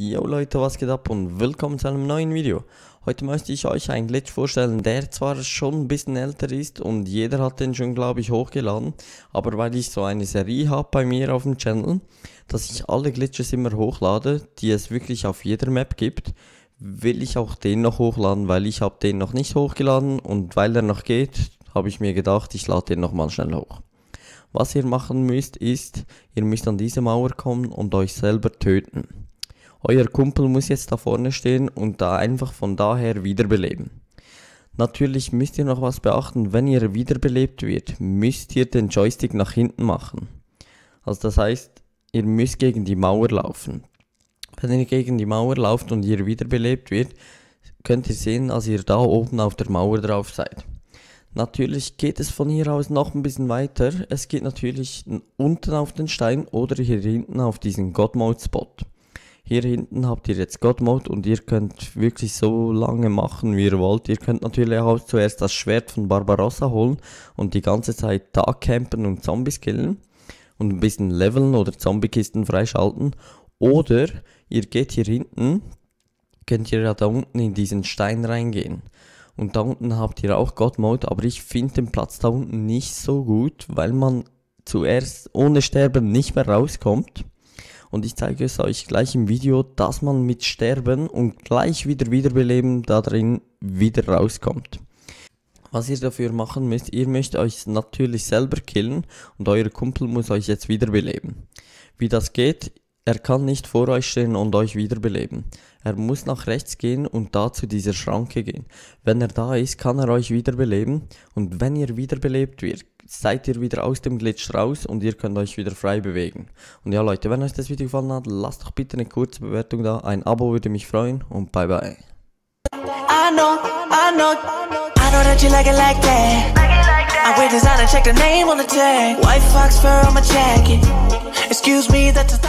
Yo Leute, was geht ab und willkommen zu einem neuen Video. Heute möchte ich euch einen Glitch vorstellen, der zwar schon ein bisschen älter ist und jeder hat den schon glaube ich hochgeladen, aber weil ich so eine Serie habe bei mir auf dem Channel, dass ich alle Glitches immer hochlade, die es wirklich auf jeder Map gibt, will ich auch den noch hochladen, weil ich habe den noch nicht hochgeladen und weil er noch geht, habe ich mir gedacht, ich lade den nochmal schnell hoch. Was ihr machen müsst ist, ihr müsst an diese Mauer kommen und euch selber töten. Euer Kumpel muss jetzt da vorne stehen und da einfach von daher wiederbeleben. Natürlich müsst ihr noch was beachten, wenn ihr wiederbelebt wird, müsst ihr den Joystick nach hinten machen. Also das heißt, ihr müsst gegen die Mauer laufen. Wenn ihr gegen die Mauer lauft und ihr wiederbelebt wird, könnt ihr sehen, als ihr da oben auf der Mauer drauf seid. Natürlich geht es von hier aus noch ein bisschen weiter. Es geht natürlich unten auf den Stein oder hier hinten auf diesen God Mode Spot hier hinten habt ihr jetzt God Mode und ihr könnt wirklich so lange machen, wie ihr wollt. Ihr könnt natürlich auch zuerst das Schwert von Barbarossa holen und die ganze Zeit da campen und Zombies killen und ein bisschen leveln oder Zombiekisten freischalten. Oder ihr geht hier hinten, könnt ihr ja da unten in diesen Stein reingehen. Und da unten habt ihr auch God Mode, aber ich finde den Platz da unten nicht so gut, weil man zuerst ohne Sterben nicht mehr rauskommt und ich zeige es euch gleich im Video, dass man mit Sterben und gleich wieder wiederbeleben da drin wieder rauskommt. Was ihr dafür machen müsst, ihr müsst euch natürlich selber killen und euer Kumpel muss euch jetzt wiederbeleben. Wie das geht, er kann nicht vor euch stehen und euch wiederbeleben. Er muss nach rechts gehen und da zu dieser Schranke gehen. Wenn er da ist, kann er euch wiederbeleben. Und wenn ihr wiederbelebt wird, seid ihr wieder aus dem Glitch raus und ihr könnt euch wieder frei bewegen. Und ja Leute, wenn euch das Video gefallen hat, lasst doch bitte eine kurze Bewertung da. Ein Abo würde mich freuen und bye bye. I know, I know, I know that you like it like that. I wear designer, check the name on the tag. White fox fur on my jacket. Excuse me, that's a